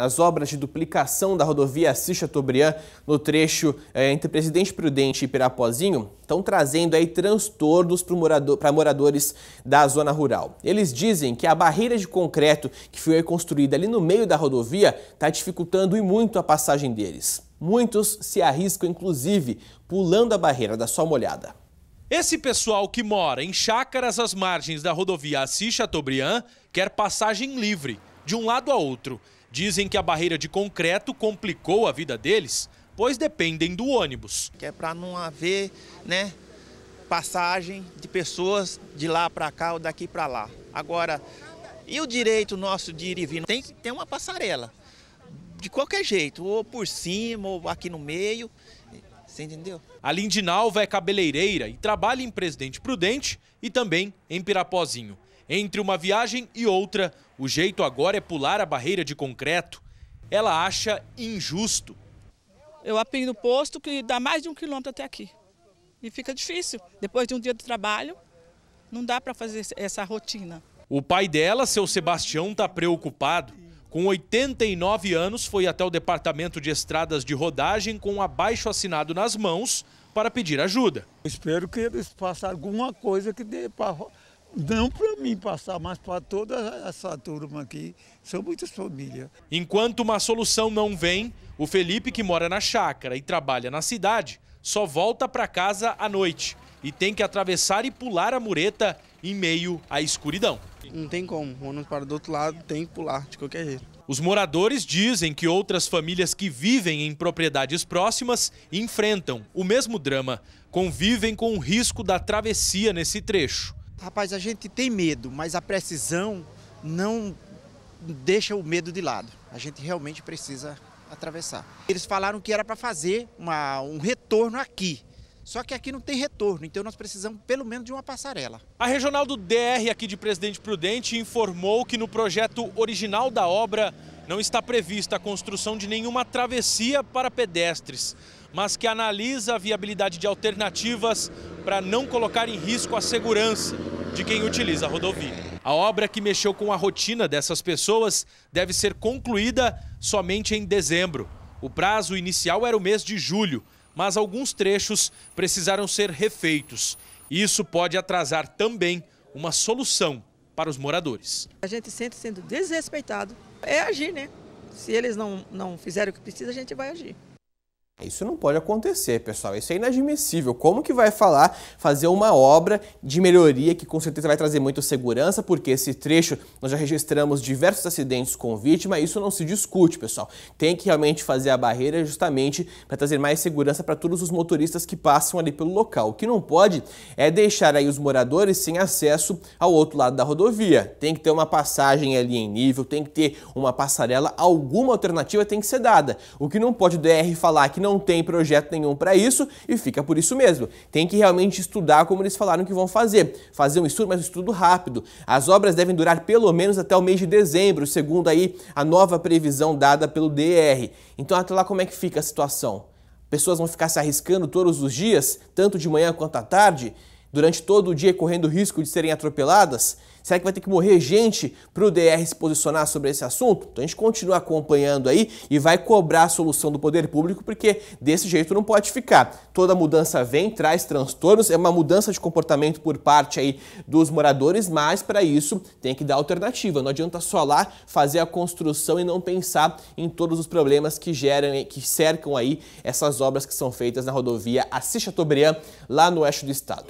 as obras de duplicação da rodovia Assis Chateaubriand no trecho é, entre Presidente Prudente e Pirapozinho estão trazendo aí transtornos para morador, moradores da zona rural. Eles dizem que a barreira de concreto que foi construída ali no meio da rodovia está dificultando e muito a passagem deles. Muitos se arriscam, inclusive, pulando a barreira. da só molhada. Esse pessoal que mora em chácaras às margens da rodovia Assis Chateaubriand quer passagem livre, de um lado a outro. Dizem que a barreira de concreto complicou a vida deles, pois dependem do ônibus. Que é para não haver né, passagem de pessoas de lá para cá ou daqui para lá. Agora, e o direito nosso de ir e vir? Tem que ter uma passarela, de qualquer jeito, ou por cima, ou aqui no meio, você entendeu? A Lindinalva é cabeleireira e trabalha em Presidente Prudente e também em Pirapozinho. Entre uma viagem e outra, o jeito agora é pular a barreira de concreto. Ela acha injusto. Eu apanho no posto que dá mais de um quilômetro até aqui. E fica difícil. Depois de um dia de trabalho, não dá para fazer essa rotina. O pai dela, seu Sebastião, está preocupado. Com 89 anos, foi até o departamento de estradas de rodagem com um abaixo assinado nas mãos para pedir ajuda. Espero que eles façam alguma coisa que dê para não para mim passar, mas para toda essa turma aqui, são muitas famílias. Enquanto uma solução não vem, o Felipe, que mora na chácara e trabalha na cidade, só volta para casa à noite e tem que atravessar e pular a mureta em meio à escuridão. Não tem como, o para do outro lado tem que pular de qualquer jeito. Os moradores dizem que outras famílias que vivem em propriedades próximas enfrentam o mesmo drama, convivem com o risco da travessia nesse trecho. Rapaz, a gente tem medo, mas a precisão não deixa o medo de lado. A gente realmente precisa atravessar. Eles falaram que era para fazer uma, um retorno aqui. Só que aqui não tem retorno, então nós precisamos pelo menos de uma passarela. A regional do DR aqui de Presidente Prudente informou que no projeto original da obra não está prevista a construção de nenhuma travessia para pedestres mas que analisa a viabilidade de alternativas para não colocar em risco a segurança de quem utiliza a rodovia. A obra que mexeu com a rotina dessas pessoas deve ser concluída somente em dezembro. O prazo inicial era o mês de julho, mas alguns trechos precisaram ser refeitos. Isso pode atrasar também uma solução para os moradores. A gente sente sendo desrespeitado. É agir, né? Se eles não, não fizerem o que precisa, a gente vai agir. Isso não pode acontecer, pessoal. Isso é inadmissível. Como que vai falar fazer uma obra de melhoria que com certeza vai trazer muita segurança, porque esse trecho nós já registramos diversos acidentes com vítima, isso não se discute, pessoal. Tem que realmente fazer a barreira justamente para trazer mais segurança para todos os motoristas que passam ali pelo local. O que não pode é deixar aí os moradores sem acesso ao outro lado da rodovia. Tem que ter uma passagem ali em nível, tem que ter uma passarela, alguma alternativa tem que ser dada. O que não pode o DR falar que não não tem projeto nenhum para isso e fica por isso mesmo. Tem que realmente estudar como eles falaram que vão fazer. Fazer um estudo, mas um estudo rápido. As obras devem durar pelo menos até o mês de dezembro, segundo aí a nova previsão dada pelo DR. Então até lá como é que fica a situação? Pessoas vão ficar se arriscando todos os dias, tanto de manhã quanto à tarde? durante todo o dia correndo risco de serem atropeladas? Será que vai ter que morrer gente para o DR se posicionar sobre esse assunto? Então a gente continua acompanhando aí e vai cobrar a solução do poder público, porque desse jeito não pode ficar. Toda mudança vem, traz transtornos, é uma mudança de comportamento por parte aí dos moradores, mas para isso tem que dar alternativa. Não adianta só lá fazer a construção e não pensar em todos os problemas que geram, que cercam aí essas obras que são feitas na rodovia Assis Chateaubriand, lá no oeste do estado.